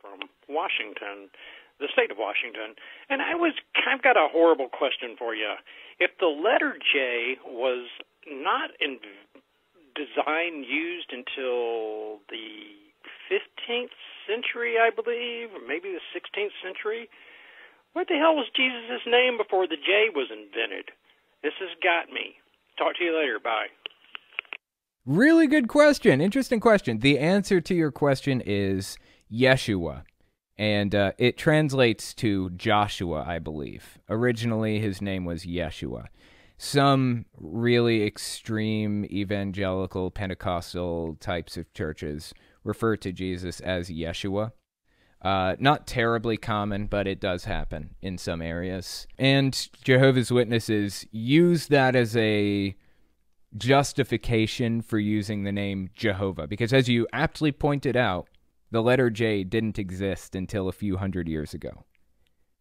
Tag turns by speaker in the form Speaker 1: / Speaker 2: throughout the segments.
Speaker 1: from Washington, the state of Washington. And I was, I've got a horrible question for you. If the letter J was not in design used until the 15th century, I believe, or maybe the 16th century, what the hell was Jesus' name before the J was invented? This has got me. Talk to you later. Bye. Really good question. Interesting question. The answer to your question is Yeshua. And uh, it translates to Joshua, I believe. Originally, his name was Yeshua. Some really extreme evangelical Pentecostal types of churches refer to Jesus as Yeshua. Uh, not terribly common, but it does happen in some areas. And Jehovah's Witnesses use that as a justification for using the name Jehovah, because as you aptly pointed out, the letter J didn't exist until a few hundred years ago.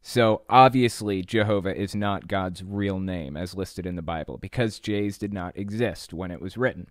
Speaker 1: So obviously, Jehovah is not God's real name as listed in the Bible because J's did not exist when it was written.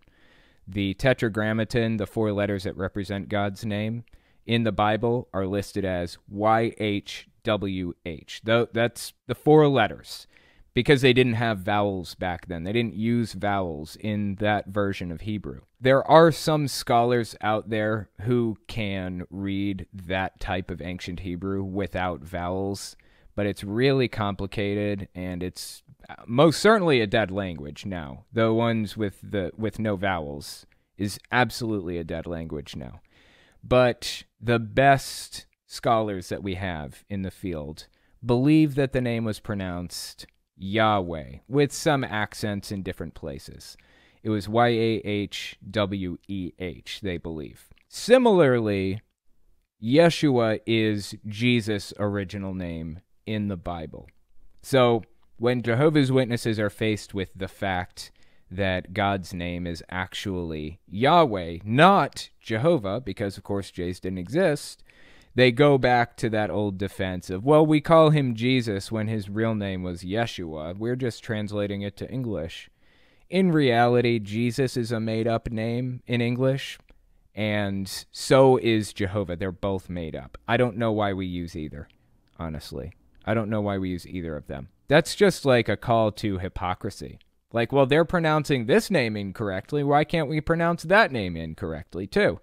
Speaker 1: The tetragrammaton, the four letters that represent God's name in the Bible, are listed as YHWH. That's the four letters because they didn't have vowels back then. They didn't use vowels in that version of Hebrew. There are some scholars out there who can read that type of ancient Hebrew without vowels, but it's really complicated and it's uh, most certainly a dead language now. The ones with the with no vowels is absolutely a dead language now. But the best scholars that we have in the field believe that the name was pronounced Yahweh, with some accents in different places. It was Y A H W E H, they believe. Similarly, Yeshua is Jesus' original name in the Bible. So when Jehovah's Witnesses are faced with the fact that God's name is actually Yahweh, not Jehovah, because of course J's didn't exist, they go back to that old defense of, well, we call him Jesus when his real name was Yeshua. We're just translating it to English. In reality, Jesus is a made up name in English, and so is Jehovah. They're both made up. I don't know why we use either, honestly. I don't know why we use either of them. That's just like a call to hypocrisy. Like, well, they're pronouncing this name incorrectly. Why can't we pronounce that name incorrectly, too?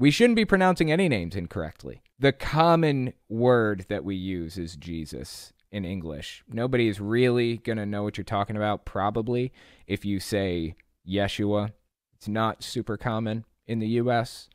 Speaker 1: We shouldn't be pronouncing any names incorrectly. The common word that we use is Jesus in English. Nobody is really going to know what you're talking about, probably, if you say Yeshua. It's not super common in the US,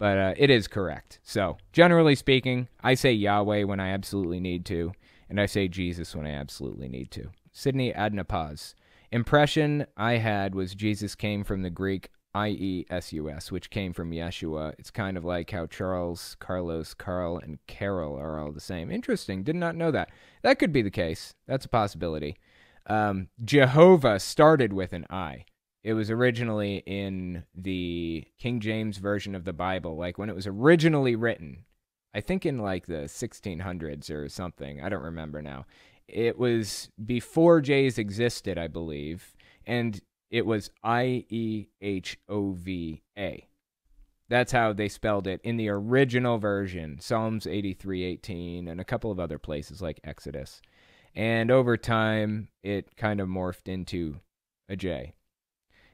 Speaker 1: but uh, it is correct. So, generally speaking, I say Yahweh when I absolutely need to, and I say Jesus when I absolutely need to. Sydney Adnapaz. Impression I had was Jesus came from the Greek I E S U S, which came from Yeshua. It's kind of like how Charles, Carlos, Carl, and Carol are all the same. Interesting. Did not know that. That could be the case. That's a possibility. Um, Jehovah started with an I. It was originally in the King James version of the Bible, like when it was originally written. I think in like the 1600s or something. I don't remember now. It was before J's existed, I believe. And it was I E H O V A. That's how they spelled it in the original version, Psalms 83:18 and a couple of other places like Exodus. And over time, it kind of morphed into a J.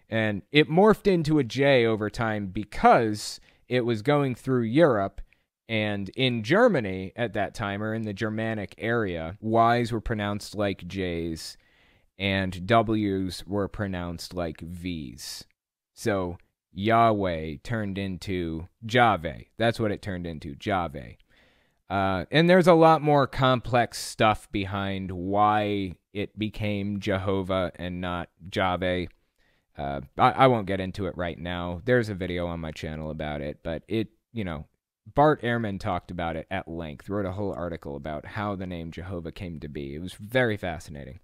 Speaker 1: And it morphed into a J over time because it was going through Europe and in Germany at that time or in the Germanic area, Y's were pronounced like J's and W's were pronounced like V's. So Yahweh turned into Jave. That's what it turned into, Jave. Uh, and there's a lot more complex stuff behind why it became Jehovah and not Jave. Uh, I, I won't get into it right now. There's a video on my channel about it, but it, you know, Bart Ehrman talked about it at length, wrote a whole article about how the name Jehovah came to be. It was very fascinating.